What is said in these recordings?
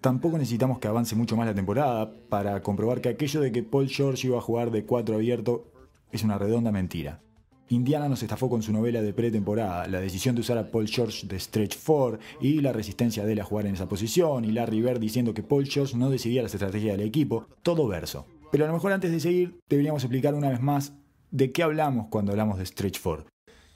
Tampoco necesitamos que avance mucho más la temporada para comprobar que aquello de que Paul George iba a jugar de 4 abierto es una redonda mentira. Indiana nos estafó con su novela de pretemporada, la decisión de usar a Paul George de stretch 4 y la resistencia de él a jugar en esa posición y Larry Bird diciendo que Paul George no decidía la estrategia del equipo, todo verso. Pero a lo mejor antes de seguir deberíamos explicar una vez más de qué hablamos cuando hablamos de stretch 4.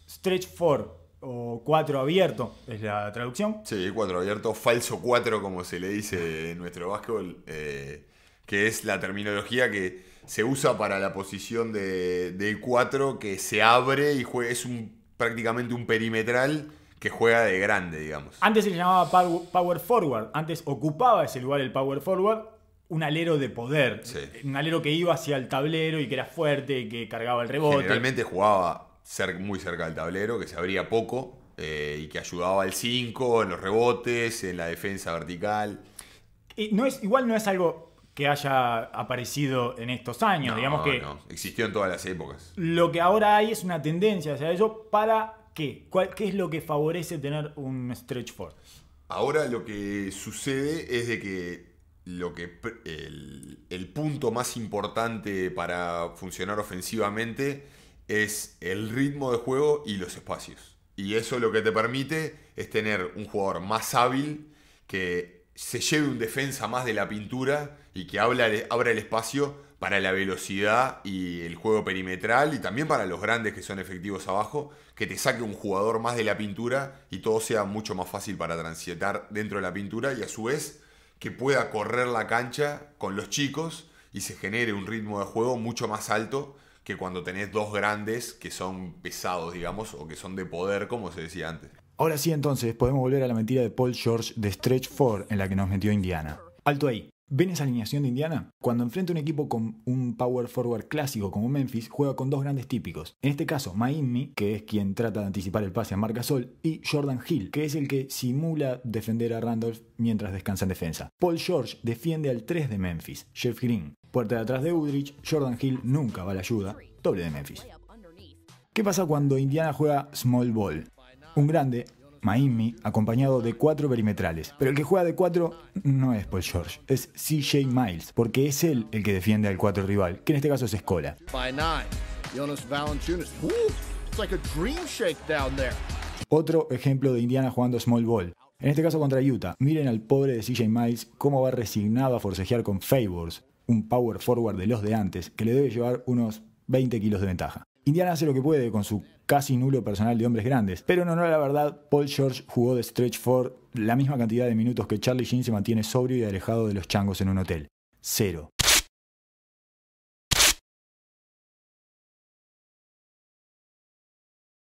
Stretch 4 o cuatro abierto, es la traducción. Sí, cuatro abierto, falso 4 como se le dice en nuestro básquetbol, eh, que es la terminología que se usa para la posición de, 4 que se abre y juega, es un, prácticamente un perimetral que juega de grande, digamos. Antes se le llamaba power forward, antes ocupaba ese lugar el power forward, un alero de poder, un alero que iba hacia el tablero y que era fuerte que cargaba el rebote. Realmente jugaba muy cerca del tablero, que se abría poco eh, y que ayudaba al 5 en los rebotes, en la defensa vertical. Y no es, igual no es algo que haya aparecido en estos años, digamos que... No, existió en todas las épocas. Lo que ahora hay es una tendencia hacia eso para qué? ¿Qué es lo que favorece tener un stretch force Ahora lo que sucede es de que lo que el, el punto más importante para funcionar ofensivamente es el ritmo de juego y los espacios. Y eso lo que te permite es tener un jugador más hábil que se lleve un defensa más de la pintura y que abra, abra el espacio para la velocidad y el juego perimetral y también para los grandes que son efectivos abajo, que te saque un jugador más de la pintura y todo sea mucho más fácil para transitar dentro de la pintura y a su vez que pueda correr la cancha con los chicos y se genere un ritmo de juego mucho más alto que cuando tenés dos grandes que son pesados, digamos, o que son de poder, como se decía antes. Ahora sí, entonces, podemos volver a la mentira de Paul George de Stretch 4, en la que nos metió Indiana. Alto ahí. ¿Ven esa alineación de Indiana? Cuando enfrenta un equipo con un power forward clásico como Memphis, juega con dos grandes típicos. En este caso, Miami, que es quien trata de anticipar el pase a Marc Gasol, y Jordan Hill, que es el que simula defender a Randolph mientras descansa en defensa. Paul George defiende al 3 de Memphis, Jeff Green, Puerta de atrás de Udrich, Jordan Hill nunca va a la ayuda, doble de Memphis. ¿Qué pasa cuando Indiana juega small ball? Un grande, Miami, acompañado de cuatro perimetrales. Pero el que juega de cuatro no es Paul George, es CJ Miles, porque es él el que defiende al cuatro rival, que en este caso es Escola. Otro ejemplo de Indiana jugando small ball. En este caso contra Utah. Miren al pobre de CJ Miles cómo va resignado a forcejear con Favors un power forward de los de antes, que le debe llevar unos 20 kilos de ventaja. Indiana hace lo que puede con su casi nulo personal de hombres grandes, pero en honor a la verdad, Paul George jugó de stretch for la misma cantidad de minutos que Charlie Sheen se mantiene sobrio y alejado de los changos en un hotel. Cero.